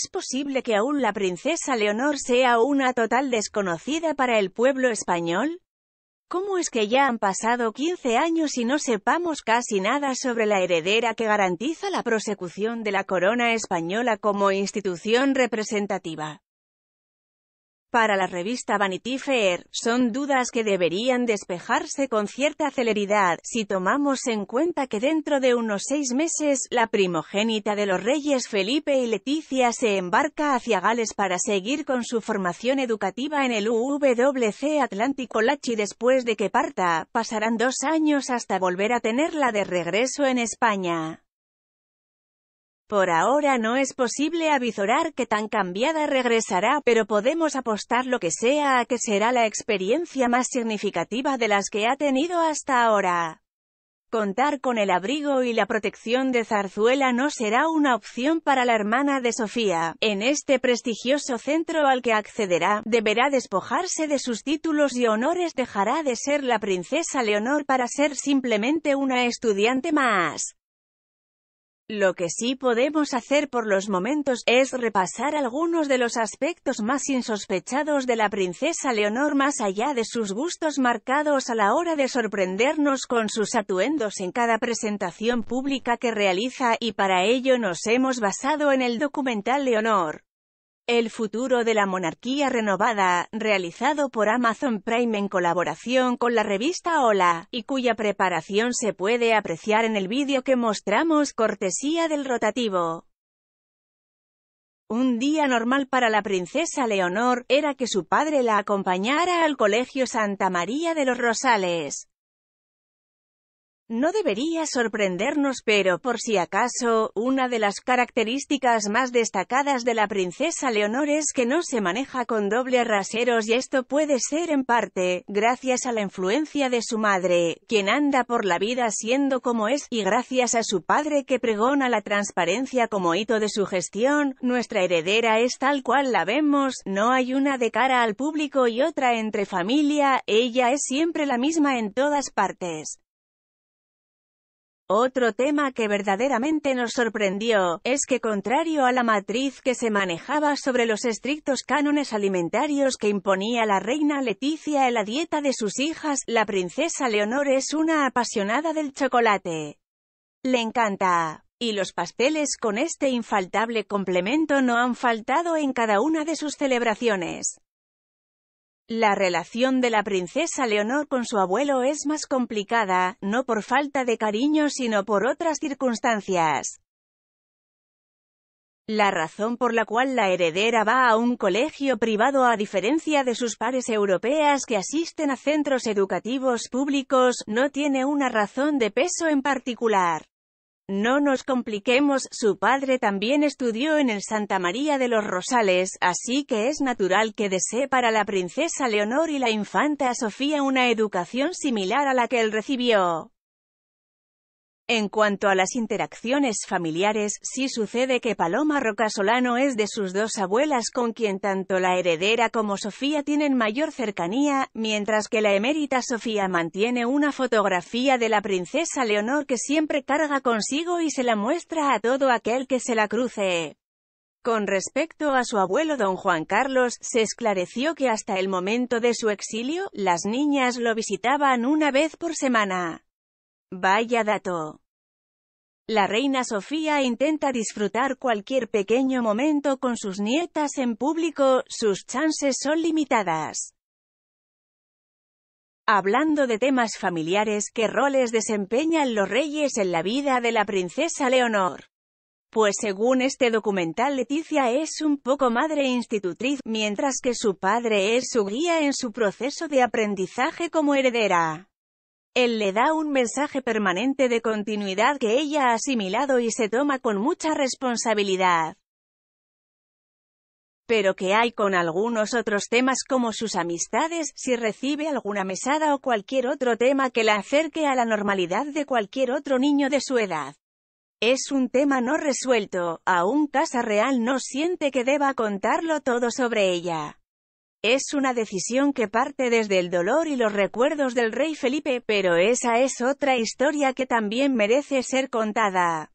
Es posible que aún la princesa Leonor sea una total desconocida para el pueblo español. ¿Cómo es que ya han pasado 15 años y no sepamos casi nada sobre la heredera que garantiza la prosecución de la corona española como institución representativa? Para la revista Vanity Fair, son dudas que deberían despejarse con cierta celeridad, si tomamos en cuenta que dentro de unos seis meses, la primogénita de los reyes Felipe y Leticia se embarca hacia Gales para seguir con su formación educativa en el UWC Atlantic College y después de que parta, pasarán dos años hasta volver a tenerla de regreso en España. Por ahora no es posible avizorar que tan cambiada regresará, pero podemos apostar lo que sea a que será la experiencia más significativa de las que ha tenido hasta ahora. Contar con el abrigo y la protección de Zarzuela no será una opción para la hermana de Sofía. En este prestigioso centro al que accederá, deberá despojarse de sus títulos y honores. Dejará de ser la princesa Leonor para ser simplemente una estudiante más. Lo que sí podemos hacer por los momentos, es repasar algunos de los aspectos más insospechados de la princesa Leonor más allá de sus gustos marcados a la hora de sorprendernos con sus atuendos en cada presentación pública que realiza, y para ello nos hemos basado en el documental Leonor. El futuro de la monarquía renovada, realizado por Amazon Prime en colaboración con la revista Hola, y cuya preparación se puede apreciar en el vídeo que mostramos cortesía del rotativo. Un día normal para la princesa Leonor, era que su padre la acompañara al colegio Santa María de los Rosales. No debería sorprendernos, pero por si acaso, una de las características más destacadas de la princesa Leonor es que no se maneja con dobles raseros y esto puede ser en parte, gracias a la influencia de su madre, quien anda por la vida siendo como es, y gracias a su padre que pregona la transparencia como hito de su gestión, nuestra heredera es tal cual la vemos, no hay una de cara al público y otra entre familia, ella es siempre la misma en todas partes. Otro tema que verdaderamente nos sorprendió, es que contrario a la matriz que se manejaba sobre los estrictos cánones alimentarios que imponía la reina Leticia en la dieta de sus hijas, la princesa Leonor es una apasionada del chocolate. Le encanta. Y los pasteles con este infaltable complemento no han faltado en cada una de sus celebraciones. La relación de la princesa Leonor con su abuelo es más complicada, no por falta de cariño sino por otras circunstancias. La razón por la cual la heredera va a un colegio privado a diferencia de sus pares europeas que asisten a centros educativos públicos, no tiene una razón de peso en particular. No nos compliquemos, su padre también estudió en el Santa María de los Rosales, así que es natural que desee para la princesa Leonor y la infanta Sofía una educación similar a la que él recibió. En cuanto a las interacciones familiares, sí sucede que Paloma Roca Solano es de sus dos abuelas con quien tanto la heredera como Sofía tienen mayor cercanía, mientras que la emérita Sofía mantiene una fotografía de la princesa Leonor que siempre carga consigo y se la muestra a todo aquel que se la cruce. Con respecto a su abuelo don Juan Carlos, se esclareció que hasta el momento de su exilio, las niñas lo visitaban una vez por semana. Vaya dato. La reina Sofía intenta disfrutar cualquier pequeño momento con sus nietas en público, sus chances son limitadas. Hablando de temas familiares, ¿qué roles desempeñan los reyes en la vida de la princesa Leonor? Pues según este documental Leticia es un poco madre institutriz, mientras que su padre es su guía en su proceso de aprendizaje como heredera. Él le da un mensaje permanente de continuidad que ella ha asimilado y se toma con mucha responsabilidad. Pero ¿qué hay con algunos otros temas como sus amistades, si recibe alguna mesada o cualquier otro tema que la acerque a la normalidad de cualquier otro niño de su edad. Es un tema no resuelto, aún Casa Real no siente que deba contarlo todo sobre ella. Es una decisión que parte desde el dolor y los recuerdos del rey Felipe, pero esa es otra historia que también merece ser contada.